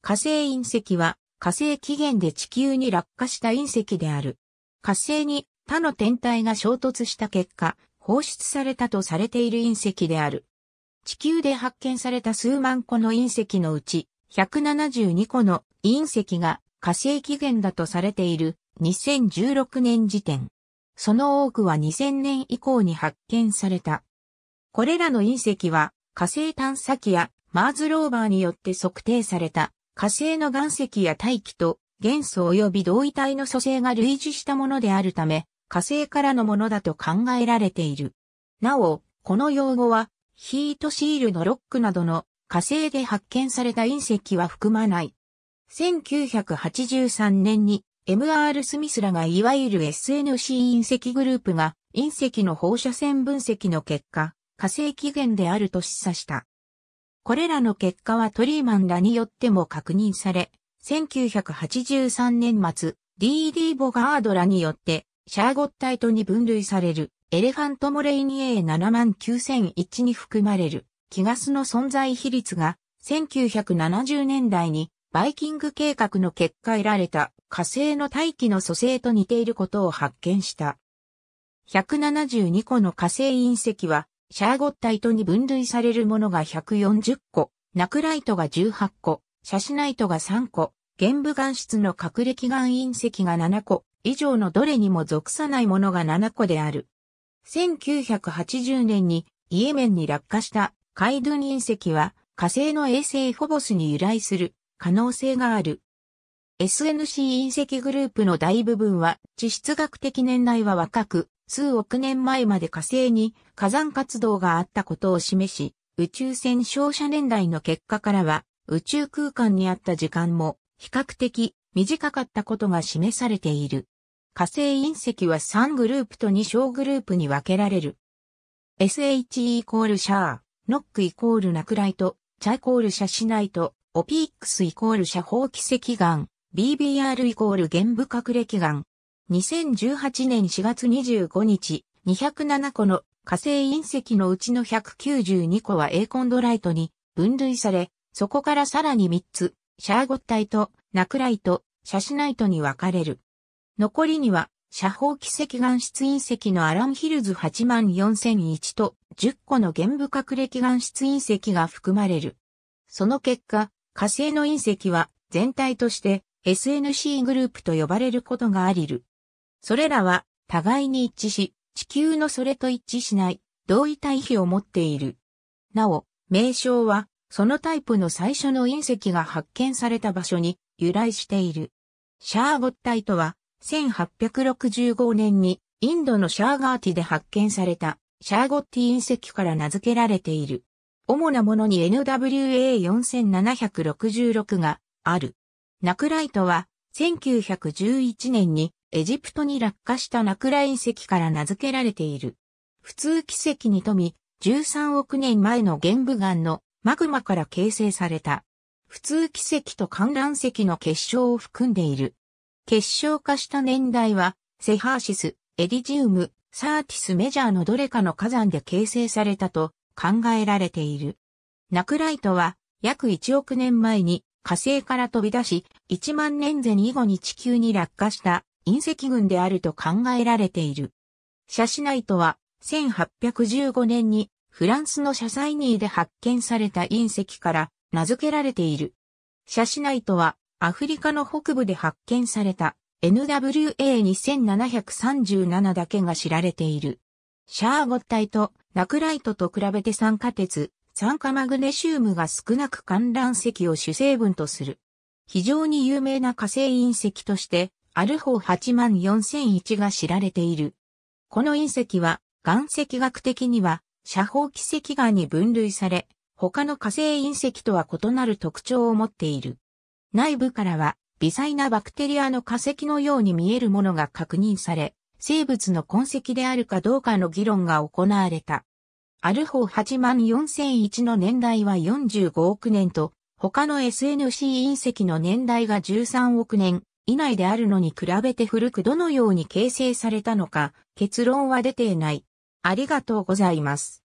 火星隕石は火星起源で地球に落下した隕石である。火星に他の天体が衝突した結果、放出されたとされている隕石である。地球で発見された数万個の隕石のうち、172個の隕石が火星起源だとされている2016年時点。その多くは2000年以降に発見された。これらの隕石は火星探査機やマーズローバーによって測定された火星の岩石や大気と元素及び同位体の組成が類似したものであるため、火星からのものだと考えられている。なお、この用語は、ヒートシールのロックなどの火星で発見された隕石は含まない。1983年に MR スミスらがいわゆる SNC 隕石グループが隕石の放射線分析の結果、火星起源であると示唆した。これらの結果はトリーマンらによっても確認され、1983年末、DD ボガードらによって、シャーゴッタイトに分類される、エレファントモレイニ A79001 に含まれる、気ガスの存在比率が、1970年代に、バイキング計画の結果得られた火星の大気の蘇生と似ていることを発見した。172個の火星隕石はシャーゴッタイトに分類されるものが140個、ナクライトが18個、シャシナイトが3個、玄武岩質の隠れ岩隕石が7個、以上のどれにも属さないものが7個である。1980年にイエメンに落下したカイドゥン隕石は火星の衛星フォボスに由来する可能性がある。SNC 隕石グループの大部分は地質学的年代は若く、数億年前まで火星に火山活動があったことを示し、宇宙船照射年代の結果からは、宇宙空間にあった時間も比較的短かったことが示されている。火星隕石は3グループと2小グループに分けられる。SHE イコールシャー、ノックイコールナクライト、チャイコールシャシナイト、オピックスイコールシャ放棄石岩、BBR イコール玄部隠れ岩、2018年4月25日、207個の火星隕石のうちの192個はエーコンドライトに分類され、そこからさらに3つ、シャーゴッタイト、ナクライト、シャシナイトに分かれる。残りには、斜方奇跡岩質隕石のアランヒルズ84001と10個の玄武隠歴岩質隕石が含まれる。その結果、火星の隕石は全体として SNC グループと呼ばれることがありる。それらは互いに一致し、地球のそれと一致しない同位体比を持っている。なお、名称はそのタイプの最初の隕石が発見された場所に由来している。シャーゴッタイとは1865年にインドのシャーガーティで発見されたシャーゴッティ隕石から名付けられている。主なものに NWA4766 がある。ナクライトは1911年にエジプトに落下したナクライン石から名付けられている。普通奇跡に富み、13億年前の玄武岩のマグマから形成された。普通奇跡と観覧石の結晶を含んでいる。結晶化した年代は、セハーシス、エディジウム、サーティスメジャーのどれかの火山で形成されたと考えられている。ナクライトは約1億年前に火星から飛び出し、1万年前以後に地球に落下した隕石群であると考えられている。シャシナイトは1815年にフランスのシャサイニーで発見された隕石から名付けられている。シャシナイトはアフリカの北部で発見された NWA2737 だけが知られている。シャーゴッタイト、ナクライトと比べて酸化鉄、酸化マグネシウムが少なく観覧石を主成分とする。非常に有名な火星隕石としてアルホー84001が知られている。この隕石は、岩石学的には、斜方奇石岩に分類され、他の火星隕石とは異なる特徴を持っている。内部からは、微細なバクテリアの化石のように見えるものが確認され、生物の痕跡であるかどうかの議論が行われた。アルホー84001の年代は45億年と、他の SNC 隕石の年代が13億年、以内であるのに比べて古くどのように形成されたのか、結論は出ていない。ありがとうございます。